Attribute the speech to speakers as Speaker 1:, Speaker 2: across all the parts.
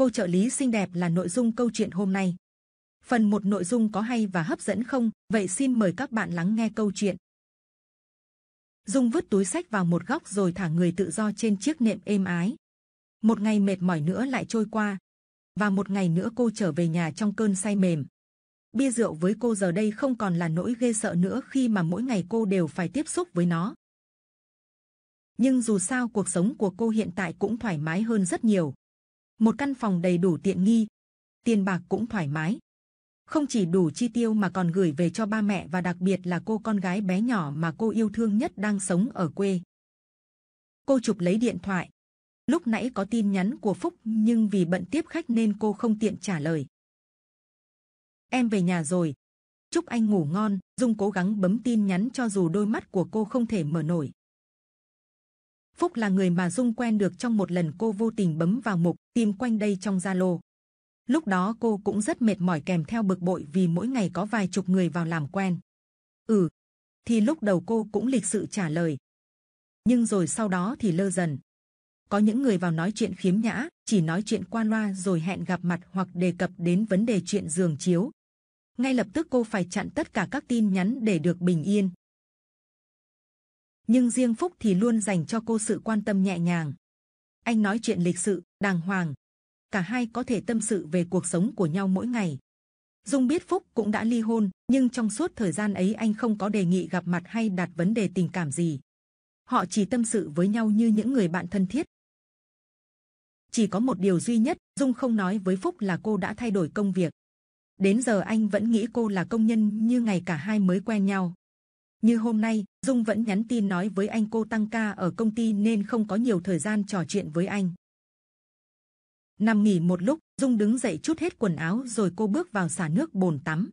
Speaker 1: cô trợ lý xinh đẹp là nội dung câu chuyện hôm nay. Phần một nội dung có hay và hấp dẫn không? Vậy xin mời các bạn lắng nghe câu chuyện. Dung vứt túi sách vào một góc rồi thả người tự do trên chiếc nệm êm ái. Một ngày mệt mỏi nữa lại trôi qua, và một ngày nữa cô trở về nhà trong cơn say mềm. Bia rượu với cô giờ đây không còn là nỗi ghê sợ nữa khi mà mỗi ngày cô đều phải tiếp xúc với nó. Nhưng dù sao cuộc sống của cô hiện tại cũng thoải mái hơn rất nhiều một căn phòng đầy đủ tiện nghi, tiền bạc cũng thoải mái. Không chỉ đủ chi tiêu mà còn gửi về cho ba mẹ và đặc biệt là cô con gái bé nhỏ mà cô yêu thương nhất đang sống ở quê. Cô chụp lấy điện thoại. Lúc nãy có tin nhắn của Phúc nhưng vì bận tiếp khách nên cô không tiện trả lời. Em về nhà rồi. Chúc anh ngủ ngon, Dung cố gắng bấm tin nhắn cho dù đôi mắt của cô không thể mở nổi phúc là người mà dung quen được trong một lần cô vô tình bấm vào mục tìm quanh đây trong zalo lúc đó cô cũng rất mệt mỏi kèm theo bực bội vì mỗi ngày có vài chục người vào làm quen ừ thì lúc đầu cô cũng lịch sự trả lời nhưng rồi sau đó thì lơ dần có những người vào nói chuyện khiếm nhã chỉ nói chuyện qua loa rồi hẹn gặp mặt hoặc đề cập đến vấn đề chuyện giường chiếu ngay lập tức cô phải chặn tất cả các tin nhắn để được bình yên nhưng riêng phúc thì luôn dành cho cô sự quan tâm nhẹ nhàng anh nói chuyện lịch sự đàng hoàng cả hai có thể tâm sự về cuộc sống của nhau mỗi ngày dung biết phúc cũng đã ly hôn nhưng trong suốt thời gian ấy anh không có đề nghị gặp mặt hay đặt vấn đề tình cảm gì họ chỉ tâm sự với nhau như những người bạn thân thiết chỉ có một điều duy nhất dung không nói với phúc là cô đã thay đổi công việc đến giờ anh vẫn nghĩ cô là công nhân như ngày cả hai mới quen nhau như hôm nay, Dung vẫn nhắn tin nói với anh cô tăng ca ở công ty nên không có nhiều thời gian trò chuyện với anh. Nằm nghỉ một lúc, Dung đứng dậy chút hết quần áo rồi cô bước vào xả nước bồn tắm.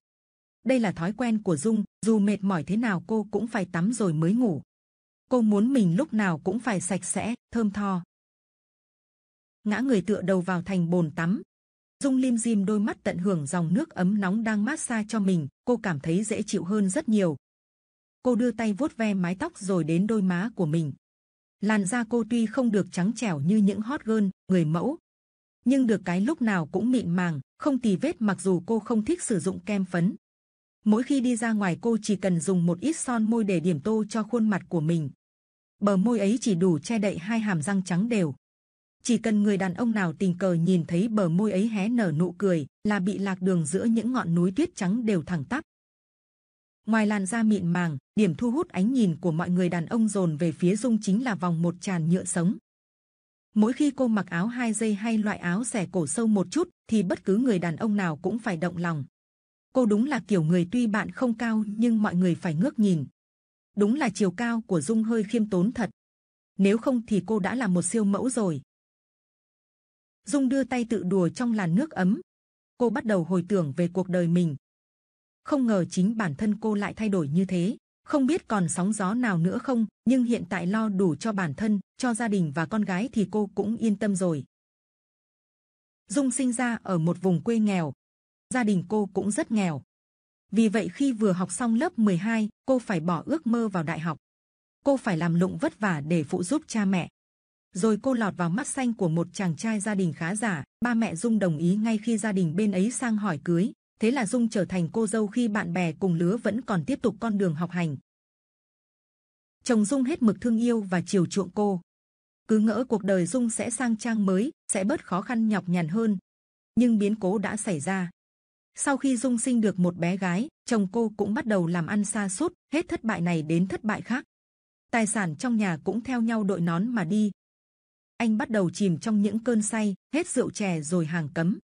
Speaker 1: Đây là thói quen của Dung, dù mệt mỏi thế nào cô cũng phải tắm rồi mới ngủ. Cô muốn mình lúc nào cũng phải sạch sẽ, thơm tho. Ngã người tựa đầu vào thành bồn tắm. Dung lim dim đôi mắt tận hưởng dòng nước ấm nóng đang mát xa cho mình, cô cảm thấy dễ chịu hơn rất nhiều, cô đưa tay vuốt ve mái tóc rồi đến đôi má của mình làn da cô tuy không được trắng trẻo như những hot girl người mẫu nhưng được cái lúc nào cũng mịn màng không tì vết mặc dù cô không thích sử dụng kem phấn mỗi khi đi ra ngoài cô chỉ cần dùng một ít son môi để điểm tô cho khuôn mặt của mình bờ môi ấy chỉ đủ che đậy hai hàm răng trắng đều chỉ cần người đàn ông nào tình cờ nhìn thấy bờ môi ấy hé nở nụ cười là bị lạc đường giữa những ngọn núi tuyết trắng đều thẳng tắp ngoài làn da mịn màng điểm thu hút ánh nhìn của mọi người đàn ông dồn về phía dung chính là vòng một tràn nhựa sống mỗi khi cô mặc áo hai dây hay loại áo xẻ cổ sâu một chút thì bất cứ người đàn ông nào cũng phải động lòng cô đúng là kiểu người tuy bạn không cao nhưng mọi người phải ngước nhìn đúng là chiều cao của dung hơi khiêm tốn thật nếu không thì cô đã là một siêu mẫu rồi dung đưa tay tự đùa trong làn nước ấm cô bắt đầu hồi tưởng về cuộc đời mình không ngờ chính bản thân cô lại thay đổi như thế không biết còn sóng gió nào nữa không nhưng hiện tại lo đủ cho bản thân cho gia đình và con gái thì cô cũng yên tâm rồi dung sinh ra ở một vùng quê nghèo gia đình cô cũng rất nghèo vì vậy khi vừa học xong lớp 12, cô phải bỏ ước mơ vào đại học cô phải làm lụng vất vả để phụ giúp cha mẹ rồi cô lọt vào mắt xanh của một chàng trai gia đình khá giả ba mẹ dung đồng ý ngay khi gia đình bên ấy sang hỏi cưới thế là dung trở thành cô dâu khi bạn bè cùng lứa vẫn còn tiếp tục con đường học hành chồng dung hết mực thương yêu và chiều chuộng cô cứ ngỡ cuộc đời dung sẽ sang trang mới sẽ bớt khó khăn nhọc nhằn hơn nhưng biến cố đã xảy ra sau khi dung sinh được một bé gái chồng cô cũng bắt đầu làm ăn xa suốt hết thất bại này đến thất bại khác tài sản trong nhà cũng theo nhau đội nón mà đi anh bắt đầu chìm trong những cơn say hết rượu chè rồi hàng cấm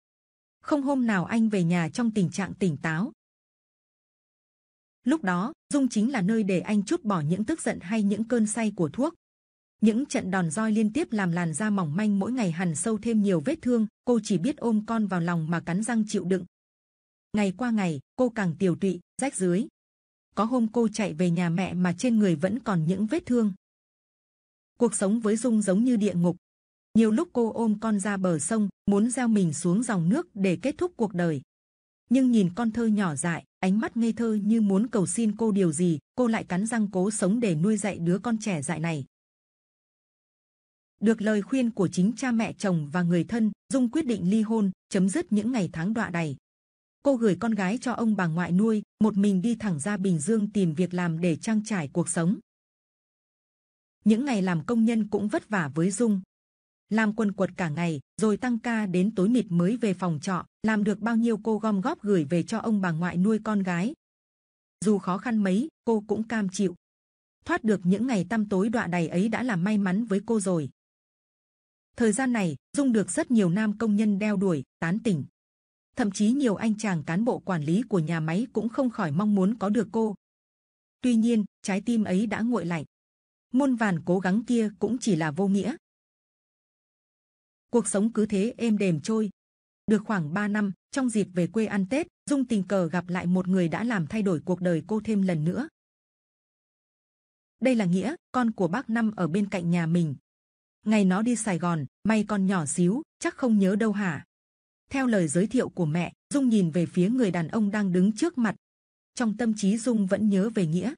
Speaker 1: không hôm nào anh về nhà trong tình trạng tỉnh táo. Lúc đó, Dung chính là nơi để anh chút bỏ những tức giận hay những cơn say của thuốc. Những trận đòn roi liên tiếp làm làn da mỏng manh mỗi ngày hằn sâu thêm nhiều vết thương, cô chỉ biết ôm con vào lòng mà cắn răng chịu đựng. Ngày qua ngày, cô càng tiểu tụy, rách dưới. Có hôm cô chạy về nhà mẹ mà trên người vẫn còn những vết thương. Cuộc sống với Dung giống như địa ngục, nhiều lúc cô ôm con ra bờ sông, muốn gieo mình xuống dòng nước để kết thúc cuộc đời. Nhưng nhìn con thơ nhỏ dại, ánh mắt ngây thơ như muốn cầu xin cô điều gì, cô lại cắn răng cố sống để nuôi dạy đứa con trẻ dại này. Được lời khuyên của chính cha mẹ chồng và người thân, Dung quyết định ly hôn, chấm dứt những ngày tháng đọa đày. Cô gửi con gái cho ông bà ngoại nuôi, một mình đi thẳng ra Bình Dương tìm việc làm để trang trải cuộc sống. Những ngày làm công nhân cũng vất vả với Dung, làm quần quật cả ngày, rồi tăng ca đến tối mịt mới về phòng trọ, làm được bao nhiêu cô gom góp gửi về cho ông bà ngoại nuôi con gái. Dù khó khăn mấy, cô cũng cam chịu. Thoát được những ngày tăm tối đọa đày ấy đã là may mắn với cô rồi. Thời gian này, Dung được rất nhiều nam công nhân đeo đuổi, tán tỉnh. Thậm chí nhiều anh chàng cán bộ quản lý của nhà máy cũng không khỏi mong muốn có được cô. Tuy nhiên, trái tim ấy đã nguội lạnh. Muôn vàn cố gắng kia cũng chỉ là vô nghĩa cuộc sống cứ thế êm đềm trôi được khoảng 3 năm trong dịp về quê ăn tết dung tình cờ gặp lại một người đã làm thay đổi cuộc đời cô thêm lần nữa đây là nghĩa con của bác năm ở bên cạnh nhà mình ngày nó đi sài gòn may con nhỏ xíu chắc không nhớ đâu hả theo lời giới thiệu của mẹ dung nhìn về phía người đàn ông đang đứng trước mặt trong tâm trí dung vẫn nhớ về nghĩa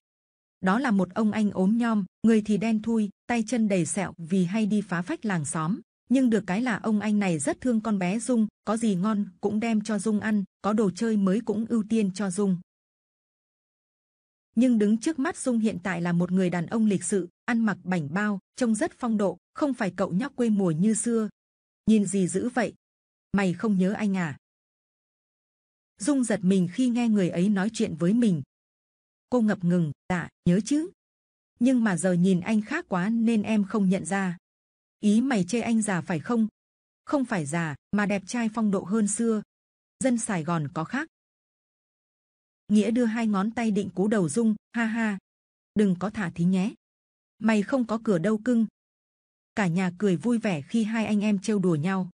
Speaker 1: đó là một ông anh ốm nhom người thì đen thui tay chân đầy sẹo vì hay đi phá phách làng xóm nhưng được cái là ông anh này rất thương con bé dung có gì ngon cũng đem cho dung ăn có đồ chơi mới cũng ưu tiên cho dung nhưng đứng trước mắt dung hiện tại là một người đàn ông lịch sự ăn mặc bảnh bao trông rất phong độ không phải cậu nhóc quê mùa như xưa nhìn gì dữ vậy mày không nhớ anh à dung giật mình khi nghe người ấy nói chuyện với mình cô ngập ngừng dạ nhớ chứ nhưng mà giờ nhìn anh khác quá nên em không nhận ra ý mày chê anh già phải không? Không phải già, mà đẹp trai phong độ hơn xưa. Dân Sài Gòn có khác. Nghĩa đưa hai ngón tay định cú đầu Dung, ha ha. Đừng có thả thí nhé. Mày không có cửa đâu cưng. Cả nhà cười vui vẻ khi hai anh em trêu đùa nhau.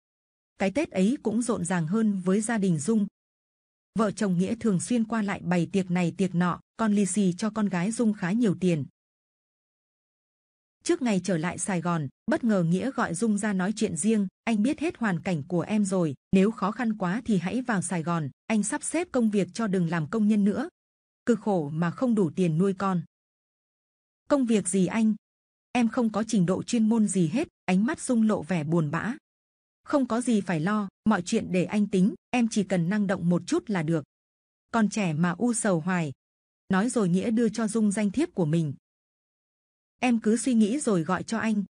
Speaker 1: Cái Tết ấy cũng rộn ràng hơn với gia đình Dung. Vợ chồng Nghĩa thường xuyên qua lại bày tiệc này tiệc nọ, con lì xì cho con gái Dung khá nhiều tiền trước ngày trở lại Sài Gòn, bất ngờ nghĩa gọi Dung ra nói chuyện riêng. Anh biết hết hoàn cảnh của em rồi, nếu khó khăn quá thì hãy vào Sài Gòn. Anh sắp xếp công việc cho đừng làm công nhân nữa. Cực khổ mà không đủ tiền nuôi con. Công việc gì anh? Em không có trình độ chuyên môn gì hết. Ánh mắt Dung lộ vẻ buồn bã. Không có gì phải lo, mọi chuyện để anh tính. Em chỉ cần năng động một chút là được. Còn trẻ mà u sầu hoài. Nói rồi nghĩa đưa cho Dung danh thiếp của mình, em cứ suy nghĩ rồi gọi cho anh.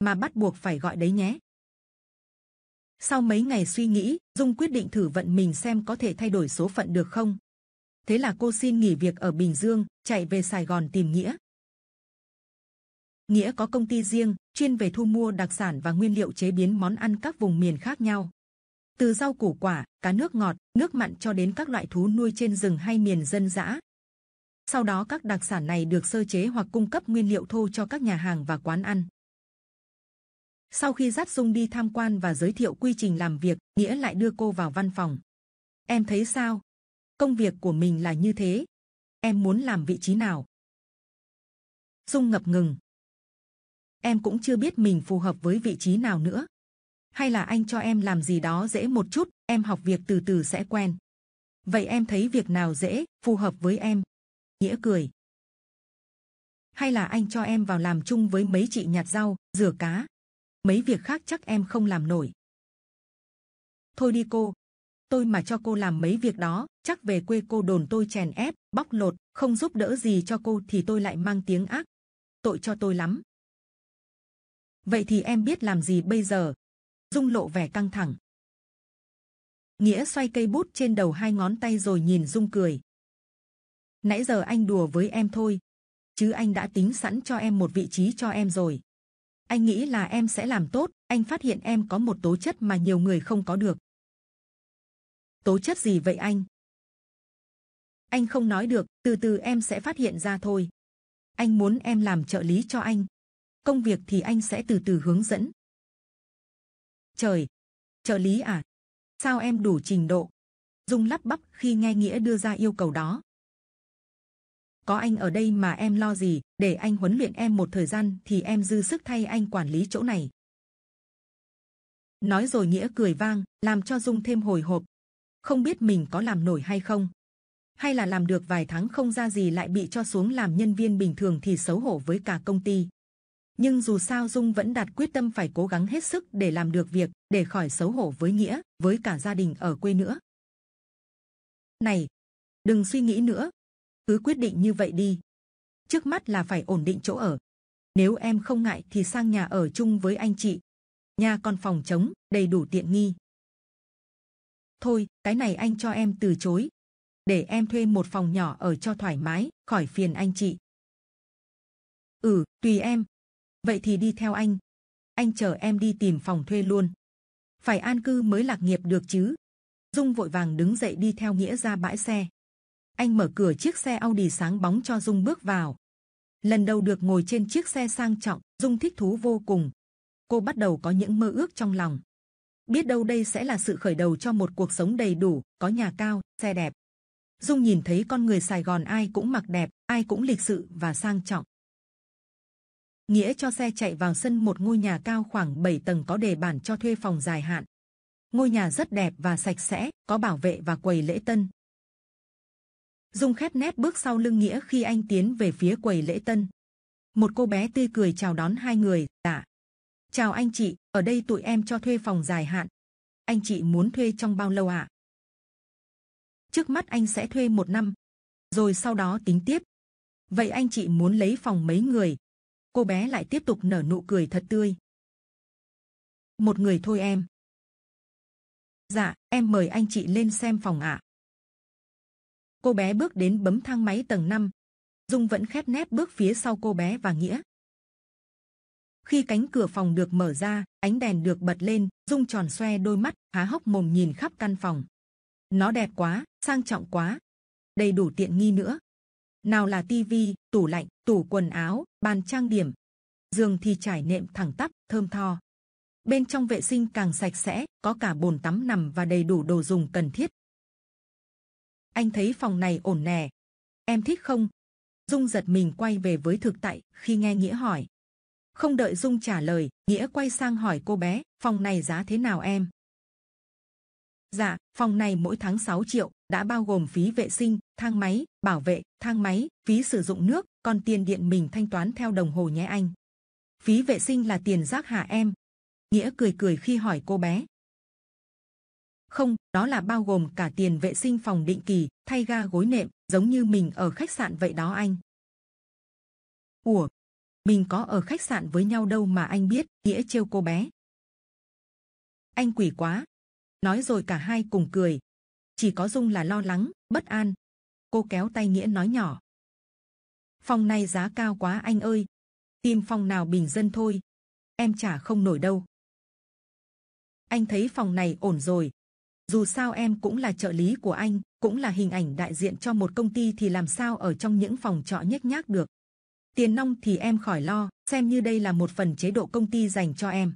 Speaker 1: Mà bắt buộc phải gọi đấy nhé. Sau mấy ngày suy nghĩ, Dung quyết định thử vận mình xem có thể thay đổi số phận được không. Thế là cô xin nghỉ việc ở Bình Dương, chạy về Sài Gòn tìm Nghĩa. Nghĩa có công ty riêng, chuyên về thu mua đặc sản và nguyên liệu chế biến món ăn các vùng miền khác nhau. Từ rau củ quả, cá nước ngọt, nước mặn cho đến các loại thú nuôi trên rừng hay miền dân dã, sau đó các đặc sản này được sơ chế hoặc cung cấp nguyên liệu thô cho các nhà hàng và quán ăn. Sau khi dắt Dung đi tham quan và giới thiệu quy trình làm việc, Nghĩa lại đưa cô vào văn phòng. Em thấy sao? Công việc của mình là như thế. Em muốn làm vị trí nào? Dung ngập ngừng. Em cũng chưa biết mình phù hợp với vị trí nào nữa. Hay là anh cho em làm gì đó dễ một chút, em học việc từ từ sẽ quen. Vậy em thấy việc nào dễ, phù hợp với em, Nghĩa cười. Hay là anh cho em vào làm chung với mấy chị nhặt rau, rửa cá. Mấy việc khác chắc em không làm nổi. Thôi đi cô. Tôi mà cho cô làm mấy việc đó, chắc về quê cô đồn tôi chèn ép, bóc lột, không giúp đỡ gì cho cô thì tôi lại mang tiếng ác. Tội cho tôi lắm. Vậy thì em biết làm gì bây giờ? Dung lộ vẻ căng thẳng. Nghĩa xoay cây bút trên đầu hai ngón tay rồi nhìn Dung cười. Nãy giờ anh đùa với em thôi, chứ anh đã tính sẵn cho em một vị trí cho em rồi. Anh nghĩ là em sẽ làm tốt, anh phát hiện em có một tố chất mà nhiều người không có được. Tố chất gì vậy anh? Anh không nói được, từ từ em sẽ phát hiện ra thôi. Anh muốn em làm trợ lý cho anh. Công việc thì anh sẽ từ từ hướng dẫn. Trời! Trợ lý à? Sao em đủ trình độ? Dung lắp bắp khi nghe Nghĩa đưa ra yêu cầu đó có anh ở đây mà em lo gì, để anh huấn luyện em một thời gian thì em dư sức thay anh quản lý chỗ này. Nói rồi nghĩa cười vang, làm cho Dung thêm hồi hộp. Không biết mình có làm nổi hay không. Hay là làm được vài tháng không ra gì lại bị cho xuống làm nhân viên bình thường thì xấu hổ với cả công ty. Nhưng dù sao Dung vẫn đặt quyết tâm phải cố gắng hết sức để làm được việc, để khỏi xấu hổ với nghĩa, với cả gia đình ở quê nữa. Này, đừng suy nghĩ nữa, cứ quyết định như vậy đi. Trước mắt là phải ổn định chỗ ở. Nếu em không ngại thì sang nhà ở chung với anh chị. Nhà còn phòng trống, đầy đủ tiện nghi. Thôi, cái này anh cho em từ chối. Để em thuê một phòng nhỏ ở cho thoải mái, khỏi phiền anh chị. Ừ, tùy em. Vậy thì đi theo anh. Anh chờ em đi tìm phòng thuê luôn. Phải an cư mới lạc nghiệp được chứ. Dung vội vàng đứng dậy đi theo nghĩa ra bãi xe anh mở cửa chiếc xe Audi sáng bóng cho Dung bước vào. Lần đầu được ngồi trên chiếc xe sang trọng, Dung thích thú vô cùng. Cô bắt đầu có những mơ ước trong lòng. Biết đâu đây sẽ là sự khởi đầu cho một cuộc sống đầy đủ, có nhà cao, xe đẹp. Dung nhìn thấy con người Sài Gòn ai cũng mặc đẹp, ai cũng lịch sự và sang trọng. Nghĩa cho xe chạy vào sân một ngôi nhà cao khoảng 7 tầng có đề bản cho thuê phòng dài hạn. Ngôi nhà rất đẹp và sạch sẽ, có bảo vệ và quầy lễ tân, Dung khép nét bước sau lưng nghĩa khi anh tiến về phía quầy lễ tân. Một cô bé tươi cười chào đón hai người. Dạ. Chào anh chị, ở đây tụi em cho thuê phòng dài hạn. Anh chị muốn thuê trong bao lâu ạ? Trước mắt anh sẽ thuê một năm, rồi sau đó tính tiếp. Vậy anh chị muốn lấy phòng mấy người? Cô bé lại tiếp tục nở nụ cười thật tươi. Một người thôi em. Dạ, em mời anh chị lên xem phòng ạ cô bé bước đến bấm thang máy tầng 5. dung vẫn khép nép bước phía sau cô bé và nghĩa khi cánh cửa phòng được mở ra ánh đèn được bật lên dung tròn xoe đôi mắt há hốc mồm nhìn khắp căn phòng nó đẹp quá sang trọng quá đầy đủ tiện nghi nữa nào là tivi tủ lạnh tủ quần áo bàn trang điểm giường thì trải nệm thẳng tắp thơm tho bên trong vệ sinh càng sạch sẽ có cả bồn tắm nằm và đầy đủ đồ dùng cần thiết anh thấy phòng này ổn nè. Em thích không? Dung giật mình quay về với thực tại khi nghe Nghĩa hỏi. Không đợi Dung trả lời, Nghĩa quay sang hỏi cô bé, phòng này giá thế nào em? Dạ, phòng này mỗi tháng 6 triệu, đã bao gồm phí vệ sinh, thang máy, bảo vệ, thang máy, phí sử dụng nước, còn tiền điện mình thanh toán theo đồng hồ nhé anh. Phí vệ sinh là tiền rác hả em? Nghĩa cười cười khi hỏi cô bé. Không, đó là bao gồm cả tiền vệ sinh phòng định kỳ, thay ga gối nệm, giống như mình ở khách sạn vậy đó anh. Ủa, mình có ở khách sạn với nhau đâu mà anh biết, nghĩa trêu cô bé. Anh quỷ quá. Nói rồi cả hai cùng cười. Chỉ có Dung là lo lắng, bất an. Cô kéo tay nghĩa nói nhỏ. Phòng này giá cao quá anh ơi. Tìm phòng nào bình dân thôi. Em trả không nổi đâu. Anh thấy phòng này ổn rồi, dù sao em cũng là trợ lý của anh cũng là hình ảnh đại diện cho một công ty thì làm sao ở trong những phòng trọ nhếch nhác được tiền nong thì em khỏi lo xem như đây là một phần chế độ công ty dành cho em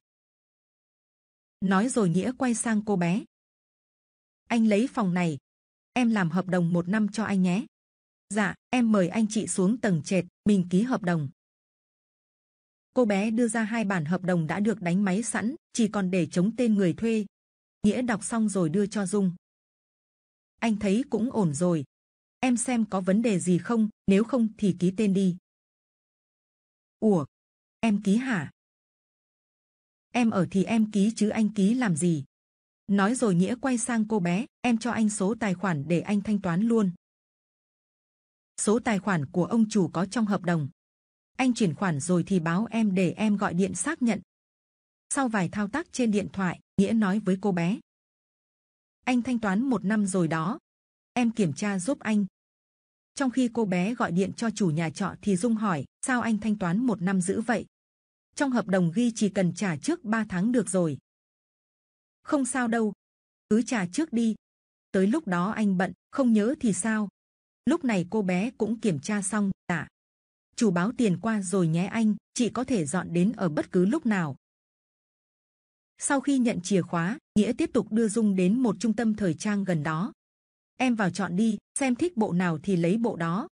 Speaker 1: nói rồi nghĩa quay sang cô bé anh lấy phòng này em làm hợp đồng một năm cho anh nhé dạ em mời anh chị xuống tầng trệt mình ký hợp đồng cô bé đưa ra hai bản hợp đồng đã được đánh máy sẵn chỉ còn để chống tên người thuê nghĩa đọc xong rồi đưa cho dung anh thấy cũng ổn rồi em xem có vấn đề gì không nếu không thì ký tên đi ủa em ký hả em ở thì em ký chứ anh ký làm gì nói rồi nghĩa quay sang cô bé em cho anh số tài khoản để anh thanh toán luôn số tài khoản của ông chủ có trong hợp đồng anh chuyển khoản rồi thì báo em để em gọi điện xác nhận sau vài thao tác trên điện thoại nghĩa nói với cô bé anh thanh toán một năm rồi đó em kiểm tra giúp anh trong khi cô bé gọi điện cho chủ nhà trọ thì dung hỏi sao anh thanh toán một năm giữ vậy trong hợp đồng ghi chỉ cần trả trước 3 tháng được rồi không sao đâu cứ trả trước đi tới lúc đó anh bận không nhớ thì sao lúc này cô bé cũng kiểm tra xong dạ chủ báo tiền qua rồi nhé anh chị có thể dọn đến ở bất cứ lúc nào sau khi nhận chìa khóa, nghĩa tiếp tục đưa dung đến một trung tâm thời trang gần đó. Em vào chọn đi, xem thích bộ nào thì lấy bộ đó.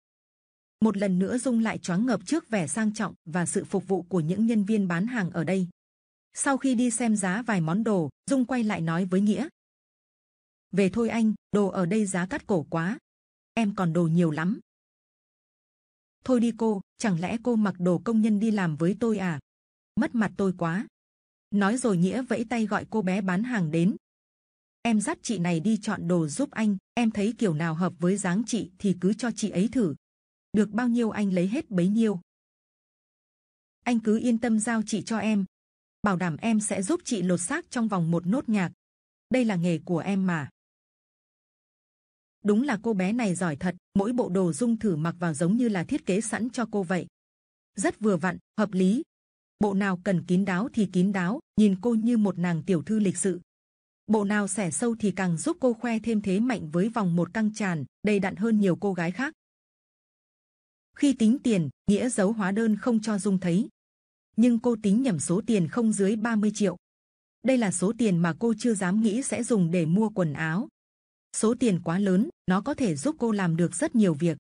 Speaker 1: Một lần nữa dung lại choáng ngợp trước vẻ sang trọng và sự phục vụ của những nhân viên bán hàng ở đây. Sau khi đi xem giá vài món đồ, dung quay lại nói với nghĩa: về thôi anh, đồ ở đây giá cắt cổ quá, em còn đồ nhiều lắm. Thôi đi cô, chẳng lẽ cô mặc đồ công nhân đi làm với tôi à? Mất mặt tôi quá. Nói rồi Nghĩa vẫy tay gọi cô bé bán hàng đến. Em dắt chị này đi chọn đồ giúp anh, em thấy kiểu nào hợp với dáng chị thì cứ cho chị ấy thử. Được bao nhiêu anh lấy hết bấy nhiêu. Anh cứ yên tâm giao chị cho em. Bảo đảm em sẽ giúp chị lột xác trong vòng một nốt nhạc. Đây là nghề của em mà đúng là cô bé này giỏi thật mỗi bộ đồ dung thử mặc vào giống như là thiết kế sẵn cho cô vậy rất vừa vặn hợp lý bộ nào cần kín đáo thì kín đáo nhìn cô như một nàng tiểu thư lịch sự bộ nào xẻ sâu thì càng giúp cô khoe thêm thế mạnh với vòng một căng tràn đầy đặn hơn nhiều cô gái khác khi tính tiền nghĩa giấu hóa đơn không cho dung thấy nhưng cô tính nhầm số tiền không dưới 30 triệu đây là số tiền mà cô chưa dám nghĩ sẽ dùng để mua quần áo số tiền quá lớn nó có thể giúp cô làm được rất nhiều việc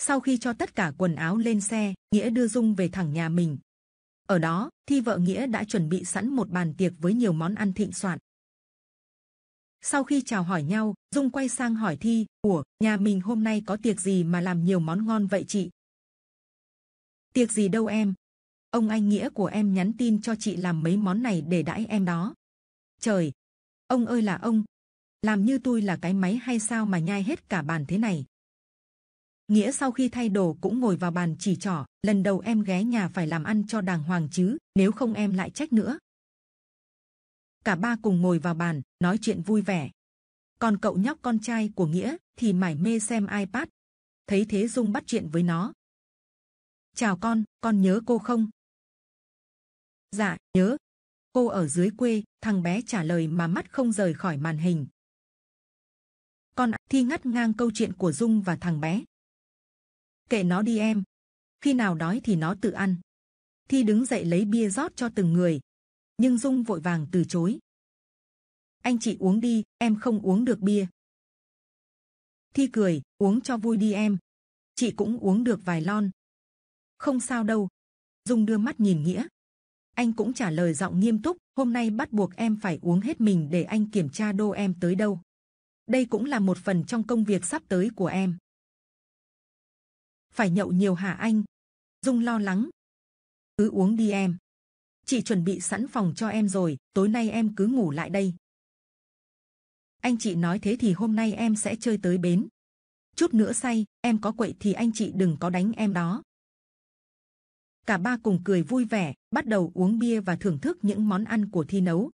Speaker 1: sau khi cho tất cả quần áo lên xe, nghĩa đưa dung về thẳng nhà mình. ở đó, thi vợ nghĩa đã chuẩn bị sẵn một bàn tiệc với nhiều món ăn thịnh soạn. Sau khi chào hỏi nhau, dung quay sang hỏi thi, của nhà mình hôm nay có tiệc gì mà làm nhiều món ngon vậy chị? Tiệc gì đâu em? Ông anh nghĩa của em nhắn tin cho chị làm mấy món này để đãi em đó. Trời, ông ơi là ông, làm như tôi là cái máy hay sao mà nhai hết cả bàn thế này? nghĩa sau khi thay đồ cũng ngồi vào bàn chỉ trỏ lần đầu em ghé nhà phải làm ăn cho đàng hoàng chứ nếu không em lại trách nữa cả ba cùng ngồi vào bàn nói chuyện vui vẻ còn cậu nhóc con trai của nghĩa thì mải mê xem ipad thấy thế dung bắt chuyện với nó chào con con nhớ cô không dạ nhớ cô ở dưới quê thằng bé trả lời mà mắt không rời khỏi màn hình con thi ngắt ngang câu chuyện của dung và thằng bé kệ nó đi em. Khi nào đói thì nó tự ăn. Thi đứng dậy lấy bia rót cho từng người, nhưng Dung vội vàng từ chối. Anh chị uống đi, em không uống được bia. Thi cười, uống cho vui đi em. Chị cũng uống được vài lon. Không sao đâu. Dung đưa mắt nhìn Nghĩa. Anh cũng trả lời giọng nghiêm túc, hôm nay bắt buộc em phải uống hết mình để anh kiểm tra đô em tới đâu. Đây cũng là một phần trong công việc sắp tới của em phải nhậu nhiều hả anh? Dung lo lắng. Cứ uống đi em. Chị chuẩn bị sẵn phòng cho em rồi, tối nay em cứ ngủ lại đây. Anh chị nói thế thì hôm nay em sẽ chơi tới bến. Chút nữa say, em có quậy thì anh chị đừng có đánh em đó. Cả ba cùng cười vui vẻ, bắt đầu uống bia và thưởng thức những món ăn của thi nấu.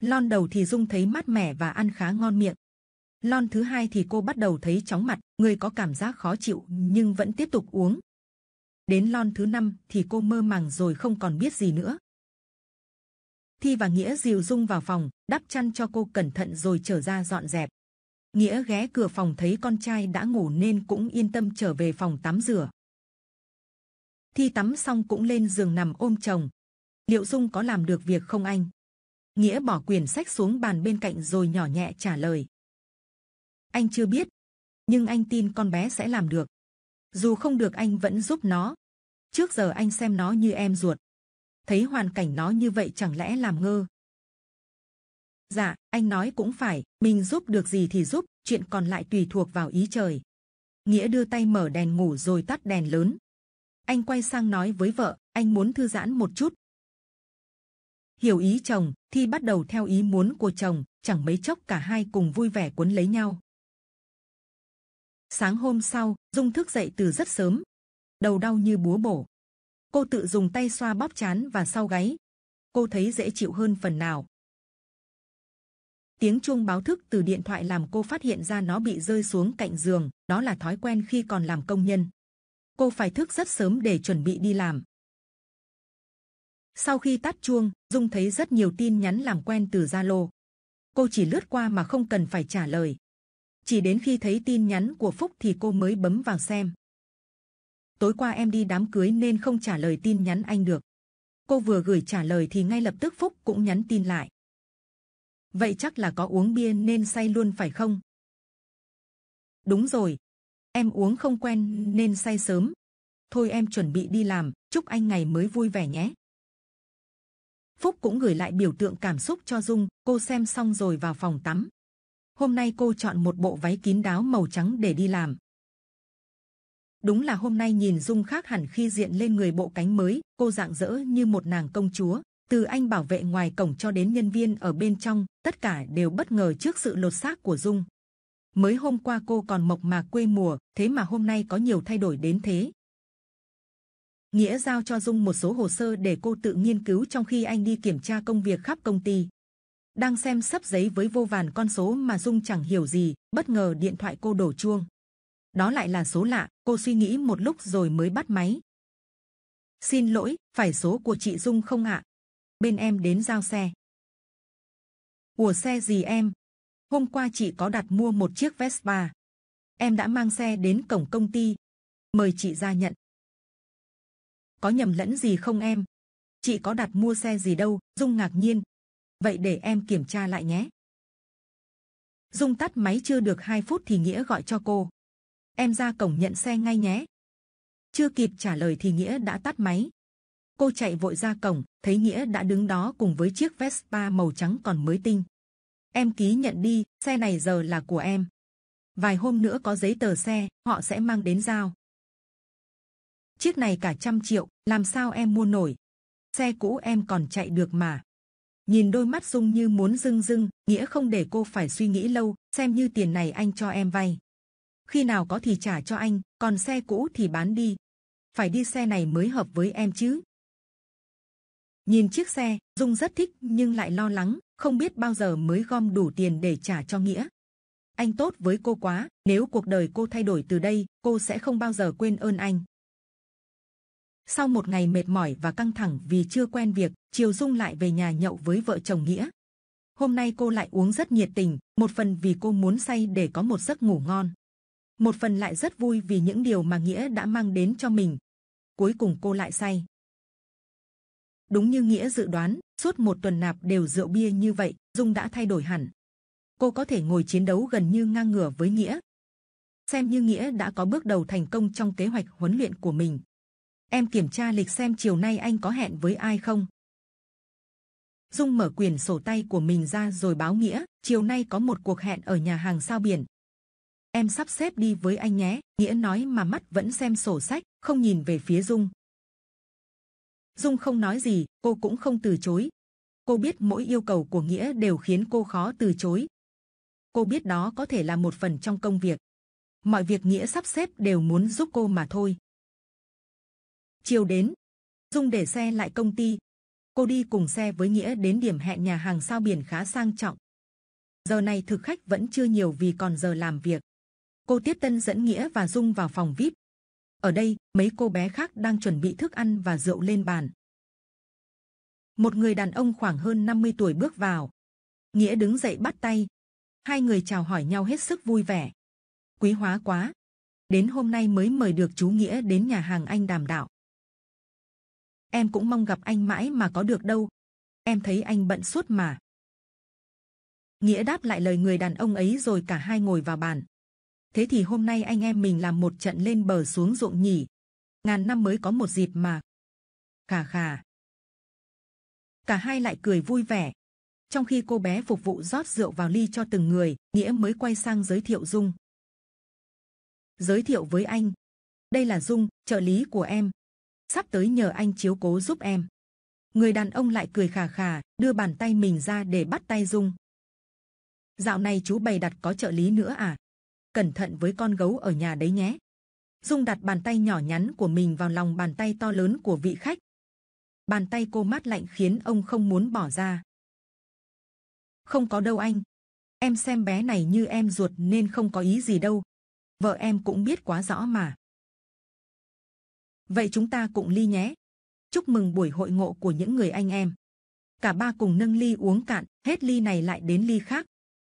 Speaker 1: Lon đầu thì Dung thấy mát mẻ và ăn khá ngon miệng, lon thứ hai thì cô bắt đầu thấy chóng mặt người có cảm giác khó chịu nhưng vẫn tiếp tục uống đến lon thứ năm thì cô mơ màng rồi không còn biết gì nữa thi và nghĩa dìu dung vào phòng đắp chăn cho cô cẩn thận rồi trở ra dọn dẹp nghĩa ghé cửa phòng thấy con trai đã ngủ nên cũng yên tâm trở về phòng tắm rửa thi tắm xong cũng lên giường nằm ôm chồng liệu dung có làm được việc không anh nghĩa bỏ quyển sách xuống bàn bên cạnh rồi nhỏ nhẹ trả lời anh chưa biết, nhưng anh tin con bé sẽ làm được. Dù không được anh vẫn giúp nó. Trước giờ anh xem nó như em ruột. Thấy hoàn cảnh nó như vậy chẳng lẽ làm ngơ. Dạ, anh nói cũng phải, mình giúp được gì thì giúp, chuyện còn lại tùy thuộc vào ý trời. Nghĩa đưa tay mở đèn ngủ rồi tắt đèn lớn. Anh quay sang nói với vợ, anh muốn thư giãn một chút. Hiểu ý chồng, Thi bắt đầu theo ý muốn của chồng, chẳng mấy chốc cả hai cùng vui vẻ cuốn lấy nhau. Sáng hôm sau, Dung thức dậy từ rất sớm, đầu đau như búa bổ. Cô tự dùng tay xoa bóp chán và sau gáy. Cô thấy dễ chịu hơn phần nào. Tiếng chuông báo thức từ điện thoại làm cô phát hiện ra nó bị rơi xuống cạnh giường. Đó là thói quen khi còn làm công nhân. Cô phải thức rất sớm để chuẩn bị đi làm. Sau khi tắt chuông, Dung thấy rất nhiều tin nhắn làm quen từ Zalo. Cô chỉ lướt qua mà không cần phải trả lời chỉ đến khi thấy tin nhắn của phúc thì cô mới bấm vào xem tối qua em đi đám cưới nên không trả lời tin nhắn anh được cô vừa gửi trả lời thì ngay lập tức phúc cũng nhắn tin lại vậy chắc là có uống bia nên say luôn phải không đúng rồi em uống không quen nên say sớm thôi em chuẩn bị đi làm chúc anh ngày mới vui vẻ nhé phúc cũng gửi lại biểu tượng cảm xúc cho dung cô xem xong rồi vào phòng tắm Hôm nay cô chọn một bộ váy kín đáo màu trắng để đi làm. Đúng là hôm nay nhìn Dung khác hẳn khi diện lên người bộ cánh mới, cô dạng dỡ như một nàng công chúa. Từ anh bảo vệ ngoài cổng cho đến nhân viên ở bên trong, tất cả đều bất ngờ trước sự lột xác của Dung. Mới hôm qua cô còn mộc mạc quê mùa, thế mà hôm nay có nhiều thay đổi đến thế. Nghĩa giao cho Dung một số hồ sơ để cô tự nghiên cứu trong khi anh đi kiểm tra công việc khắp công ty đang xem sắp giấy với vô vàn con số mà dung chẳng hiểu gì bất ngờ điện thoại cô đổ chuông đó lại là số lạ cô suy nghĩ một lúc rồi mới bắt máy xin lỗi phải số của chị dung không ạ bên em đến giao xe của xe gì em hôm qua chị có đặt mua một chiếc vespa em đã mang xe đến cổng công ty mời chị ra nhận có nhầm lẫn gì không em chị có đặt mua xe gì đâu dung ngạc nhiên vậy để em kiểm tra lại nhé. Dung tắt máy chưa được 2 phút thì Nghĩa gọi cho cô. Em ra cổng nhận xe ngay nhé. Chưa kịp trả lời thì Nghĩa đã tắt máy. Cô chạy vội ra cổng, thấy Nghĩa đã đứng đó cùng với chiếc Vespa màu trắng còn mới tinh. Em ký nhận đi, xe này giờ là của em. Vài hôm nữa có giấy tờ xe, họ sẽ mang đến giao. Chiếc này cả trăm triệu, làm sao em mua nổi? Xe cũ em còn chạy được mà nhìn đôi mắt dung như muốn dưng dưng nghĩa không để cô phải suy nghĩ lâu xem như tiền này anh cho em vay khi nào có thì trả cho anh còn xe cũ thì bán đi phải đi xe này mới hợp với em chứ nhìn chiếc xe dung rất thích nhưng lại lo lắng không biết bao giờ mới gom đủ tiền để trả cho nghĩa anh tốt với cô quá nếu cuộc đời cô thay đổi từ đây cô sẽ không bao giờ quên ơn anh sau một ngày mệt mỏi và căng thẳng vì chưa quen việc, Triều Dung lại về nhà nhậu với vợ chồng nghĩa. Hôm nay cô lại uống rất nhiệt tình, một phần vì cô muốn say để có một giấc ngủ ngon, một phần lại rất vui vì những điều mà nghĩa đã mang đến cho mình. Cuối cùng cô lại say. Đúng như nghĩa dự đoán, suốt một tuần nạp đều rượu bia như vậy, Dung đã thay đổi hẳn. Cô có thể ngồi chiến đấu gần như ngang ngửa với nghĩa, xem như nghĩa đã có bước đầu thành công trong kế hoạch huấn luyện của mình em kiểm tra lịch xem chiều nay anh có hẹn với ai không. Dung mở quyển sổ tay của mình ra rồi báo nghĩa, chiều nay có một cuộc hẹn ở nhà hàng sao biển. Em sắp xếp đi với anh nhé, nghĩa nói mà mắt vẫn xem sổ sách, không nhìn về phía Dung. Dung không nói gì, cô cũng không từ chối. Cô biết mỗi yêu cầu của nghĩa đều khiến cô khó từ chối. Cô biết đó có thể là một phần trong công việc. Mọi việc nghĩa sắp xếp đều muốn giúp cô mà thôi chiều đến dung để xe lại công ty cô đi cùng xe với nghĩa đến điểm hẹn nhà hàng sao biển khá sang trọng giờ này thực khách vẫn chưa nhiều vì còn giờ làm việc cô tiếp tân dẫn nghĩa và dung vào phòng vip ở đây mấy cô bé khác đang chuẩn bị thức ăn và rượu lên bàn một người đàn ông khoảng hơn 50 tuổi bước vào nghĩa đứng dậy bắt tay hai người chào hỏi nhau hết sức vui vẻ quý hóa quá đến hôm nay mới mời được chú nghĩa đến nhà hàng anh đàm đạo em cũng mong gặp anh mãi mà có được đâu. Em thấy anh bận suốt mà. Nghĩa đáp lại lời người đàn ông ấy rồi cả hai ngồi vào bàn. Thế thì hôm nay anh em mình làm một trận lên bờ xuống ruộng nhỉ. Ngàn năm mới có một dịp mà. Khà khà. Cả hai lại cười vui vẻ. Trong khi cô bé phục vụ rót rượu vào ly cho từng người, Nghĩa mới quay sang giới thiệu Dung. Giới thiệu với anh. Đây là Dung, trợ lý của em, sắp tới nhờ anh chiếu cố giúp em người đàn ông lại cười khà khà đưa bàn tay mình ra để bắt tay dung dạo này chú bày đặt có trợ lý nữa à cẩn thận với con gấu ở nhà đấy nhé dung đặt bàn tay nhỏ nhắn của mình vào lòng bàn tay to lớn của vị khách bàn tay cô mát lạnh khiến ông không muốn bỏ ra không có đâu anh em xem bé này như em ruột nên không có ý gì đâu vợ em cũng biết quá rõ mà vậy chúng ta cùng ly nhé chúc mừng buổi hội ngộ của những người anh em cả ba cùng nâng ly uống cạn hết ly này lại đến ly khác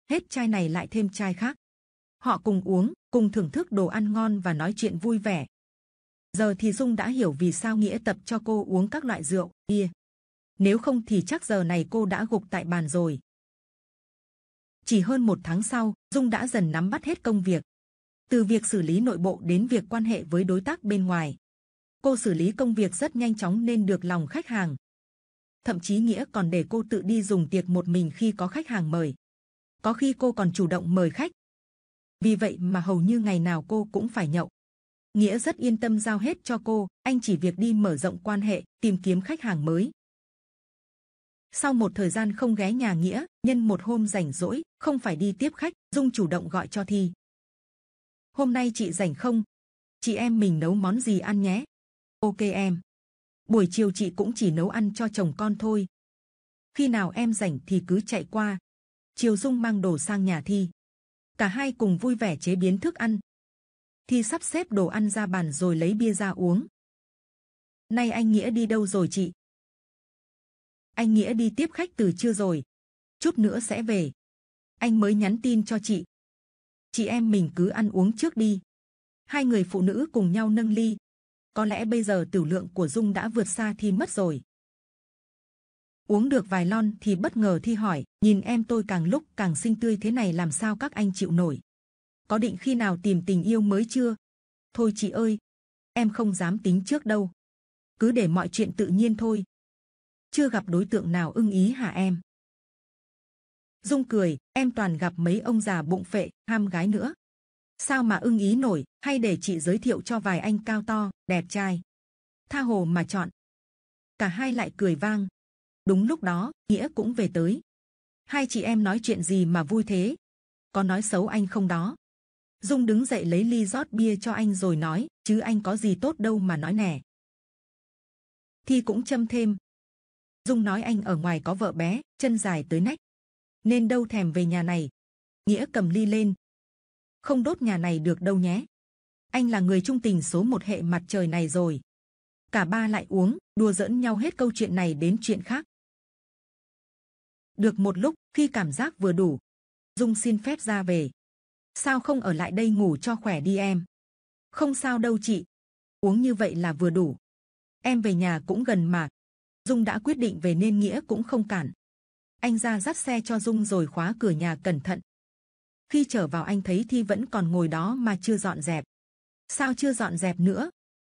Speaker 1: hết chai này lại thêm chai khác họ cùng uống cùng thưởng thức đồ ăn ngon và nói chuyện vui vẻ giờ thì dung đã hiểu vì sao nghĩa tập cho cô uống các loại rượu bia nếu không thì chắc giờ này cô đã gục tại bàn rồi chỉ hơn một tháng sau dung đã dần nắm bắt hết công việc từ việc xử lý nội bộ đến việc quan hệ với đối tác bên ngoài cô xử lý công việc rất nhanh chóng nên được lòng khách hàng thậm chí nghĩa còn để cô tự đi dùng tiệc một mình khi có khách hàng mời có khi cô còn chủ động mời khách vì vậy mà hầu như ngày nào cô cũng phải nhậu nghĩa rất yên tâm giao hết cho cô anh chỉ việc đi mở rộng quan hệ tìm kiếm khách hàng mới sau một thời gian không ghé nhà nghĩa nhân một hôm rảnh rỗi không phải đi tiếp khách dung chủ động gọi cho thi hôm nay chị rảnh không chị em mình nấu món gì ăn nhé Ok em. Buổi chiều chị cũng chỉ nấu ăn cho chồng con thôi. Khi nào em rảnh thì cứ chạy qua. Chiều Dung mang đồ sang nhà Thi. Cả hai cùng vui vẻ chế biến thức ăn. Thi sắp xếp đồ ăn ra bàn rồi lấy bia ra uống. Nay anh Nghĩa đi đâu rồi chị? Anh Nghĩa đi tiếp khách từ trưa rồi. Chút nữa sẽ về. Anh mới nhắn tin cho chị. Chị em mình cứ ăn uống trước đi. Hai người phụ nữ cùng nhau nâng ly, có lẽ bây giờ tiểu lượng của dung đã vượt xa thì mất rồi uống được vài lon thì bất ngờ thi hỏi nhìn em tôi càng lúc càng xinh tươi thế này làm sao các anh chịu nổi có định khi nào tìm tình yêu mới chưa thôi chị ơi em không dám tính trước đâu cứ để mọi chuyện tự nhiên thôi chưa gặp đối tượng nào ưng ý hả em dung cười em toàn gặp mấy ông già bụng phệ ham gái nữa sao mà ưng ý nổi hay để chị giới thiệu cho vài anh cao to đẹp trai tha hồ mà chọn cả hai lại cười vang đúng lúc đó nghĩa cũng về tới hai chị em nói chuyện gì mà vui thế có nói xấu anh không đó dung đứng dậy lấy ly rót bia cho anh rồi nói chứ anh có gì tốt đâu mà nói nè thi cũng châm thêm dung nói anh ở ngoài có vợ bé chân dài tới nách nên đâu thèm về nhà này nghĩa cầm ly lên không đốt nhà này được đâu nhé. Anh là người trung tình số một hệ mặt trời này rồi. Cả ba lại uống, đùa dẫn nhau hết câu chuyện này đến chuyện khác. Được một lúc, khi cảm giác vừa đủ, Dung xin phép ra về. Sao không ở lại đây ngủ cho khỏe đi em? Không sao đâu chị. Uống như vậy là vừa đủ. Em về nhà cũng gần mà. Dung đã quyết định về nên Nghĩa cũng không cản. Anh ra dắt xe cho Dung rồi khóa cửa nhà cẩn thận khi trở vào anh thấy thi vẫn còn ngồi đó mà chưa dọn dẹp sao chưa dọn dẹp nữa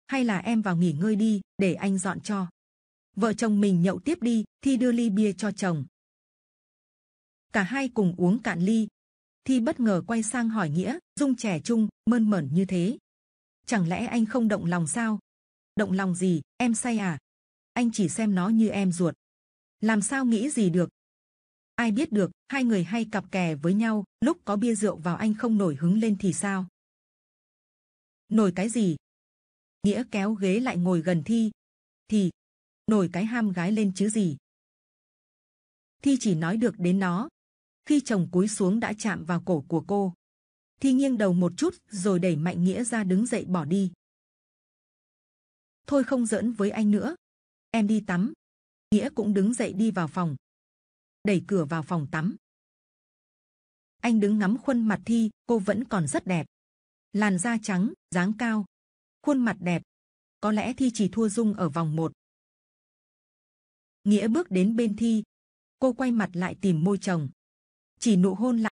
Speaker 1: hay là em vào nghỉ ngơi đi để anh dọn cho vợ chồng mình nhậu tiếp đi thi đưa ly bia cho chồng cả hai cùng uống cạn ly thi bất ngờ quay sang hỏi nghĩa dung trẻ trung mơn mởn như thế chẳng lẽ anh không động lòng sao động lòng gì em say à anh chỉ xem nó như em ruột làm sao nghĩ gì được ai biết được hai người hay cặp kè với nhau lúc có bia rượu vào anh không nổi hứng lên thì sao nổi cái gì nghĩa kéo ghế lại ngồi gần thi thì nổi cái ham gái lên chứ gì thi chỉ nói được đến nó khi chồng cúi xuống đã chạm vào cổ của cô thi nghiêng đầu một chút rồi đẩy mạnh nghĩa ra đứng dậy bỏ đi thôi không giỡn với anh nữa em đi tắm nghĩa cũng đứng dậy đi vào phòng đẩy cửa vào phòng tắm. Anh đứng ngắm khuôn mặt Thi, cô vẫn còn rất đẹp, làn da trắng, dáng cao, khuôn mặt đẹp. Có lẽ Thi chỉ thua Dung ở vòng một. Nghĩa bước đến bên Thi, cô quay mặt lại tìm môi chồng, chỉ nụ hôn lại.